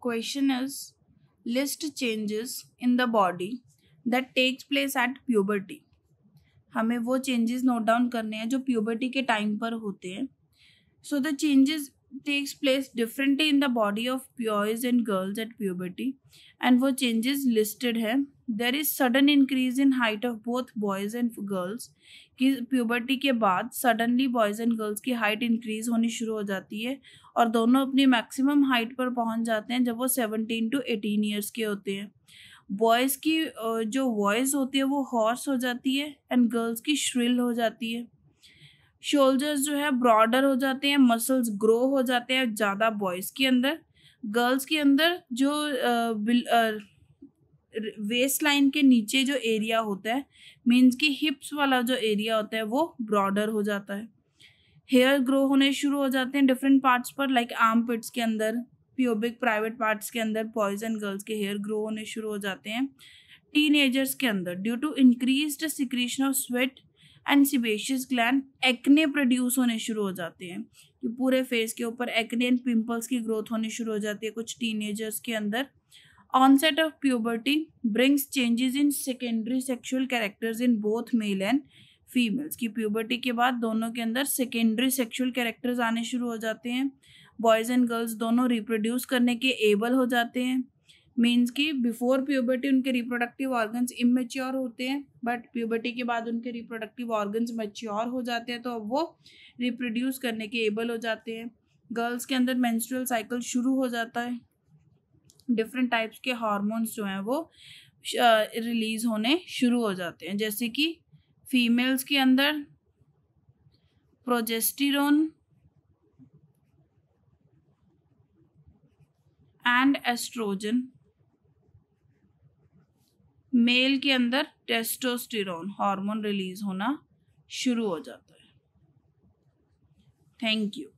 question is list changes in the body that takes place at puberty हमें वो changes note down करने हैं जो puberty के time पर होते हैं so the changes takes place differently in the body of boys and girls at puberty and वो चेंजेस लिस्टेड है there is sudden increase in height of both boys and girls की puberty के बाद suddenly boys and girls की height increase होनी शुरू हो जाती है और दोनों अपनी मैक्सिमम हाइट पर पहुँच जाते हैं जब वो सेवनटीन टू एटीन ईयर्स के होते हैं बॉयज़ की जो वॉइस होती है वो हॉर्स हो जाती है एंड गर्ल्स की श्रिल हो जाती है शोल्डर्स जो है ब्रॉडर हो जाते हैं मसल्स ग्रो हो जाते हैं ज़्यादा बॉयज़ के अंदर गर्ल्स के अंदर जो वेस्ट लाइन के नीचे जो एरिया होता है मीन्स कि हिप्स वाला जो एरिया होता है वो ब्रॉडर हो जाता है हेयर ग्रो होने शुरू हो जाते हैं डिफरेंट पार्ट्स पर लाइक आर्म पिट्स के अंदर प्योबिक प्राइवेट पार्ट्स के अंदर बॉयज़ एंड गर्ल्स के हेयर ग्रो होने शुरू हो जाते हैं टीन के अंदर due to increase secretion of sweat and sebaceous gland acne produce होने शुरू हो जाते हैं कि पूरे फेस के ऊपर एक्ने एंड पिम्पल्स की ग्रोथ होनी शुरू हो जाती है कुछ टीनेजर्स के अंदर onset of puberty brings changes in secondary sexual characters in both male and females की प्यूबर्टी के बाद दोनों के अंदर सेकेंडरी सेक्शुअल कैरेक्टर्स आने शुरू हो जाते हैं बॉयज़ एंड गर्ल्स दोनों रिप्रोड्यूस करने के एबल हो जाते हैं मीन्स कि बिफोर प्यूबर्टी उनके रिप्रोडक्टिव ऑर्गन्स इमेच्योर होते हैं बट प्यूबर्टी के बाद उनके रिप्रोडक्टिव ऑर्गन्स मेच्योर हो जाते हैं तो अब वो रिप्रोड्यूस करने के एबल हो जाते हैं गर्ल्स के अंदर मेंस्ट्रुअल साइकिल शुरू हो जाता है डिफरेंट टाइप्स के हार्मोन्स जो हैं वो रिलीज़ होने शुरू हो जाते हैं जैसे कि फीमेल्स के अंदर प्रोजेस्टिरोन एंड एस्ट्रोजन मेल के अंदर टेस्टोस्टिर हार्मोन रिलीज होना शुरू हो जाता है थैंक यू